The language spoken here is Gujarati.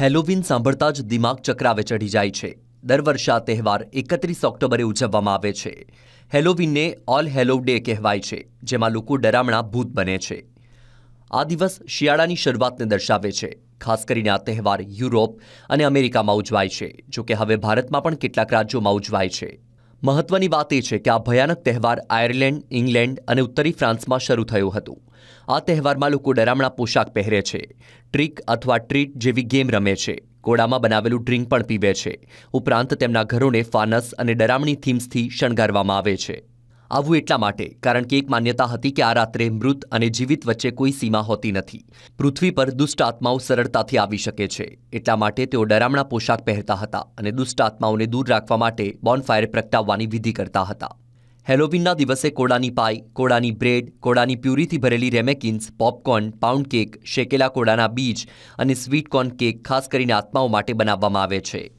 હેલોવીન સાંભળતા જ દિમાગ ચક્રાવે ચઢી જાય છે દર વર્ષે આ તહેવાર એકત્રીસ ઓક્ટોબરે ઉજવવામાં આવે છે હેલોવીનને ઓલ હેલો ડે કહેવાય છે જેમાં લોકો ડરામણા ભૂત બને છે આ દિવસ શિયાળાની શરૂઆતને દર્શાવે છે ખાસ કરીને આ તહેવાર યુરોપ અને અમેરિકામાં ઉજવાય છે જોકે હવે ભારતમાં પણ કેટલાક રાજ્યોમાં ઉજવાય છે મહત્વની વાત એ છે કે આ ભયાનક તહેવાર આયર્લેન્ડ ઇંગ્લેન્ડ અને ઉત્તરી ફ્રાન્સમાં શરૂ થયું હતું આ તહેવારમાં લોકો ડરામણા પોશાક પહેરે છે ટ્રિક અથવા ટ્રીટ જેવી ગેમ રમે છે ગોળામાં બનાવેલું ડ્રિંક પણ પીવે છે ઉપરાંત તેમના ઘરોને ફાનસ અને ડરામણી થીમ્સથી શણગારવામાં આવે છે આવું એટલા માટે કારણ કે એક માન્યતા હતી કે આ રાત્રે મૃત અને જીવિત વચ્ચે કોઈ સીમા હોતી નથી પૃથ્વી પર દુષ્ટ આત્માઓ સરળતાથી આવી શકે છે એટલા માટે તેઓ ડરામણા પોશાક પહેરતા હતા અને દુષ્ટ આત્માઓને દૂર રાખવા માટે બોનફાયર પ્રગટાવવાની વિધિ કરતા હતા હેલોવીનના દિવસે કોડાની પાઈ કોડાની બ્રેડ કોડાની પ્યુરીથી ભરેલી રેમેકિન્સ પોપકોર્ન પાઉન્ડ કેક શેકેલા કોડાના બીજ અને સ્વીટ કોર્ન કેક ખાસ કરીને આત્માઓ માટે બનાવવામાં આવે છે